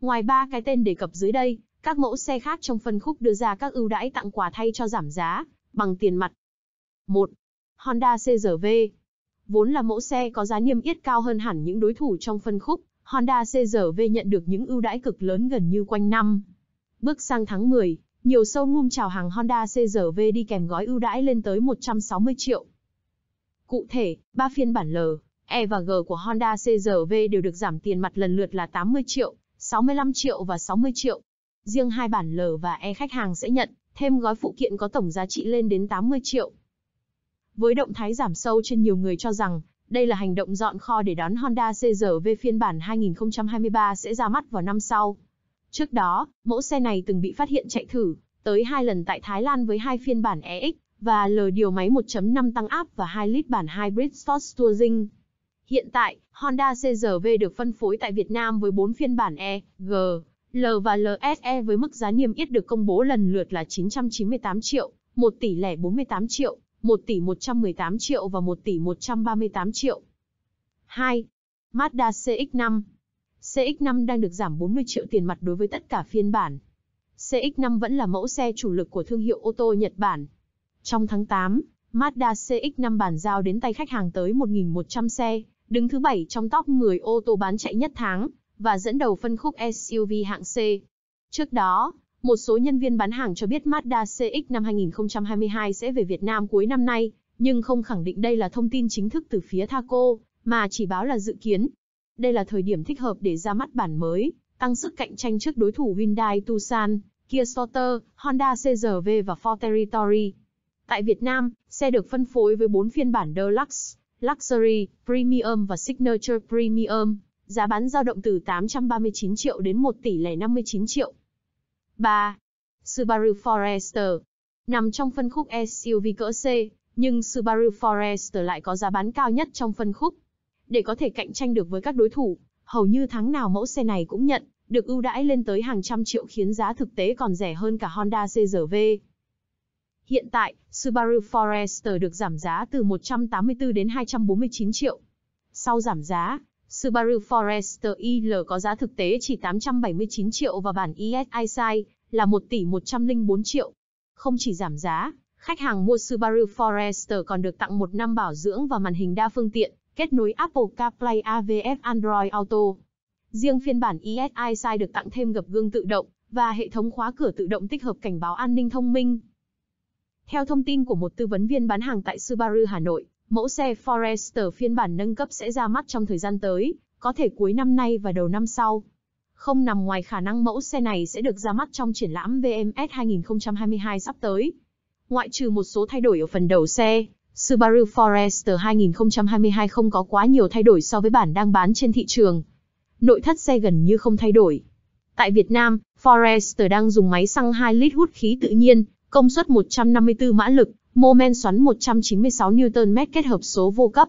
Ngoài ba cái tên đề cập dưới đây, các mẫu xe khác trong phân khúc đưa ra các ưu đãi tặng quà thay cho giảm giá bằng tiền mặt. 1. Honda CRV Vốn là mẫu xe có giá niêm yết cao hơn hẳn những đối thủ trong phân khúc, Honda CRV nhận được những ưu đãi cực lớn gần như quanh năm. Bước sang tháng 10, nhiều sâu ngum chào hàng Honda CRV đi kèm gói ưu đãi lên tới 160 triệu. Cụ thể, ba phiên bản L, E và G của Honda CRV đều được giảm tiền mặt lần lượt là 80 triệu, 65 triệu và 60 triệu. Riêng hai bản L và E khách hàng sẽ nhận thêm gói phụ kiện có tổng giá trị lên đến 80 triệu. Với động thái giảm sâu trên nhiều người cho rằng, đây là hành động dọn kho để đón Honda CRV phiên bản 2023 sẽ ra mắt vào năm sau. Trước đó, mẫu xe này từng bị phát hiện chạy thử, tới hai lần tại Thái Lan với hai phiên bản EX và L điều máy 1.5 tăng áp và 2 lít bản Hybrid Sports Touring. Hiện tại, Honda CRV được phân phối tại Việt Nam với 4 phiên bản E, G, L và LSE với mức giá niêm yết được công bố lần lượt là 998 triệu, 1 tỷ lẻ 48 triệu, 1 tỷ 118 triệu và 1 tỷ 138 triệu. 2. Mazda CX-5 CX5 đang được giảm 40 triệu tiền mặt đối với tất cả phiên bản. CX5 vẫn là mẫu xe chủ lực của thương hiệu ô tô Nhật Bản. Trong tháng 8, Mazda CX5 bàn giao đến tay khách hàng tới 1.100 xe, đứng thứ 7 trong top 10 ô tô bán chạy nhất tháng, và dẫn đầu phân khúc SUV hạng C. Trước đó, một số nhân viên bán hàng cho biết Mazda CX-5 2022 sẽ về Việt Nam cuối năm nay, nhưng không khẳng định đây là thông tin chính thức từ phía Thaco, mà chỉ báo là dự kiến. Đây là thời điểm thích hợp để ra mắt bản mới, tăng sức cạnh tranh trước đối thủ Hyundai Tucson, Kia Sorter, Honda CRV và Ford Territory. Tại Việt Nam, xe được phân phối với 4 phiên bản Deluxe, Luxury, Premium và Signature Premium, giá bán dao động từ 839 triệu đến 1 tỷ lẻ 59 triệu. 3. Subaru Forester Nằm trong phân khúc SUV cỡ C, nhưng Subaru Forester lại có giá bán cao nhất trong phân khúc để có thể cạnh tranh được với các đối thủ, hầu như tháng nào mẫu xe này cũng nhận, được ưu đãi lên tới hàng trăm triệu khiến giá thực tế còn rẻ hơn cả Honda CR-V. Hiện tại, Subaru Forester được giảm giá từ 184 đến 249 triệu. Sau giảm giá, Subaru Forester IL có giá thực tế chỉ 879 triệu và bản ES iSight là 1 tỷ 104 triệu. Không chỉ giảm giá, khách hàng mua Subaru Forester còn được tặng một năm bảo dưỡng và màn hình đa phương tiện kết nối Apple CarPlay AVF, Android Auto. Riêng phiên bản ESI Sai được tặng thêm gập gương tự động và hệ thống khóa cửa tự động tích hợp cảnh báo an ninh thông minh. Theo thông tin của một tư vấn viên bán hàng tại Subaru Hà Nội, mẫu xe Forester phiên bản nâng cấp sẽ ra mắt trong thời gian tới, có thể cuối năm nay và đầu năm sau. Không nằm ngoài khả năng mẫu xe này sẽ được ra mắt trong triển lãm VMS 2022 sắp tới. Ngoại trừ một số thay đổi ở phần đầu xe, Subaru Forester 2022 không có quá nhiều thay đổi so với bản đang bán trên thị trường. Nội thất xe gần như không thay đổi. Tại Việt Nam, Forester đang dùng máy xăng 2 lít hút khí tự nhiên, công suất 154 mã lực, mô men xoắn 196 Nm kết hợp số vô cấp,